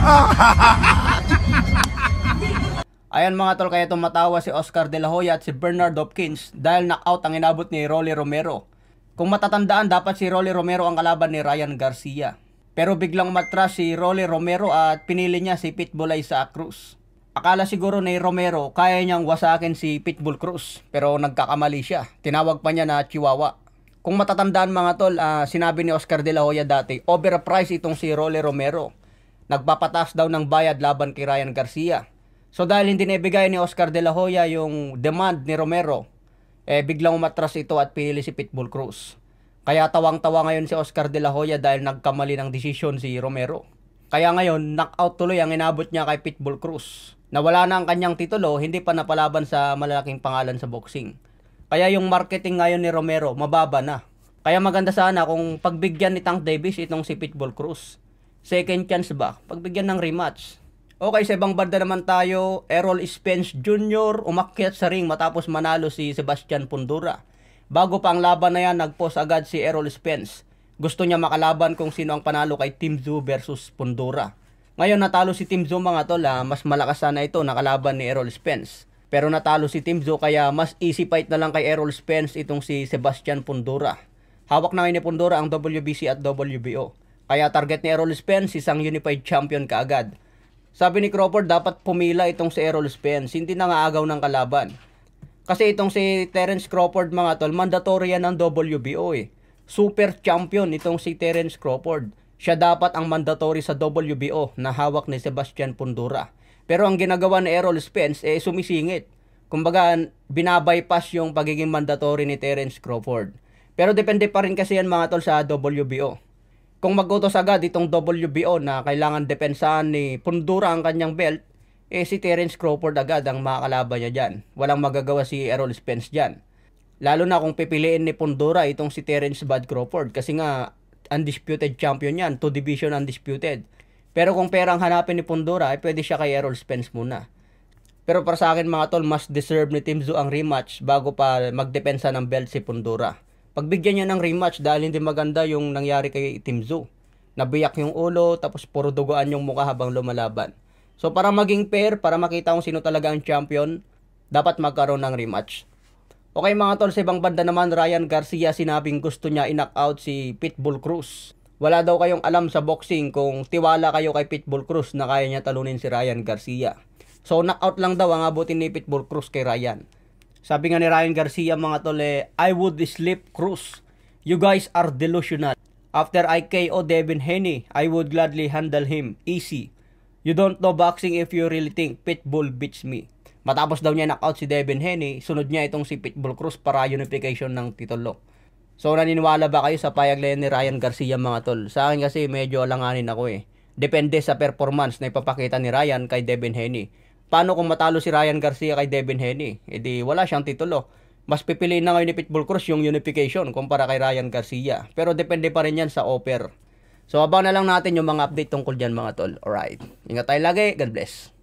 Ayan mga tol, kaya tumatawa si Oscar De La Hoya at si Bernard Hopkins dahil knockout ang inabot ni Rolly Romero. Kung matatandaan, dapat si Rolly Romero ang kalaban ni Ryan Garcia. Pero biglang matras si Rolly Romero at pinili niya si Pitbull Isaac Cruz. Akala siguro ni Romero kaya niyang wasakin si Pitbull Cruz pero nagkakamali siya. Tinawag pa niya na Chihuahua. Kung matatandaan mga tol, uh, sinabi ni Oscar De La Hoya dati, overpriced itong si Rolly Romero nagpapataas daw ng bayad laban kay Ryan Garcia. So dahil hindi naibigay ni Oscar De La Hoya yung demand ni Romero, eh biglang umatras ito at pinili si Pitbull Cruz. Kaya tawang-tawa ngayon si Oscar De La Hoya dahil nagkamali ng desisyon si Romero. Kaya ngayon, knockout tuloy ang inabot niya kay Pitbull Cruz. Nawala na ang kanyang titulo, hindi pa napalaban sa malalaking pangalan sa boxing. Kaya yung marketing ngayon ni Romero, mababa na. Kaya maganda sana kung pagbigyan ni Tank Davis itong si Pitbull Cruz. Second chance ba? Pagbigyan ng rematch. Okay, sa ibang banda naman tayo, Errol Spence Jr. umakyat sa ring matapos manalo si Sebastian Pundura. Bago pa ang laban na yan, nagpost agad si Errol Spence. Gusto niya makalaban kung sino ang panalo kay Team Zoo versus Pundura. Ngayon natalo si Team Zoo mga tol, ha? mas malakas sana ito nakalaban ni Errol Spence. Pero natalo si Team Zoo kaya mas easy fight na lang kay Errol Spence itong si Sebastian Pundura. Hawak na ngayon ni Pundura ang WBC at WBO. Kaya target ni Errol Spence isang unified champion kaagad. Sabi ni Crawford dapat pumila itong si Errol Spence, hindi na aagaw ng kalaban. Kasi itong si Terence Crawford mga tol, mandatory yan ng WBO eh. Super champion itong si Terence Crawford. Siya dapat ang mandatory sa WBO na hawak ni Sebastian Pundura. Pero ang ginagawa ni Errol Spence eh sumisingit. Kumbaga binabypass yung pagiging mandatory ni Terence Crawford. Pero depende pa rin kasi yan mga tol sa WBO kung mag-utos agad itong WBO na kailangan depensahan ni Pundura ang kanyang belt, eh si Terence Crawford agad ang makakalaban niya dyan. Walang magagawa si Errol Spence dyan. Lalo na kung pipiliin ni Pundura itong si Terence Bad Crawford kasi nga undisputed champion yan, two division undisputed. Pero kung perang hanapin ni Pundura, eh pwede siya kay Errol Spence muna. Pero para sa akin mga tol, mas deserve ni Team Zoo ang rematch bago pa magdepensa ng belt si Pundura. Pagbigyan niya ng rematch dahil hindi maganda yung nangyari kay Team Zoo. Nabiyak yung ulo, tapos puro dugoan yung mukha habang lumalaban. So para maging fair, para makita kung sino talaga ang champion, dapat magkaroon ng rematch. Okay mga tol, sa ibang banda naman, Ryan Garcia sinabing gusto niya i-knock si Pitbull Cruz. Wala daw kayong alam sa boxing kung tiwala kayo kay Pitbull Cruz na kaya niya talunin si Ryan Garcia. So knockout lang daw ang abutin ni Pitbull Cruz kay Ryan. Sabi nga ni Ryan Garcia mga tole, eh, I would sleep Cruz. You guys are delusional. After I KO Devin Haney, I would gladly handle him. Easy. You don't know boxing if you really think Pitbull beats me. Matapos daw niya knockout si Devin Haney, sunod niya itong si Pitbull Cruz para unification ng titulo. So naniniwala ba kayo sa payag ni Ryan Garcia mga tol? Sa akin kasi medyo alanganin ako eh. Depende sa performance na ipapakita ni Ryan kay Devin Haney paano kung matalo si Ryan Garcia kay Devin Haney? E di wala siyang titulo. Mas pipiliin na ngayon ni Pitbull Cruz yung unification kumpara kay Ryan Garcia. Pero depende pa rin yan sa offer. So abang na lang natin yung mga update tungkol dyan mga tol. Alright. Ingat tayo lagi. God bless.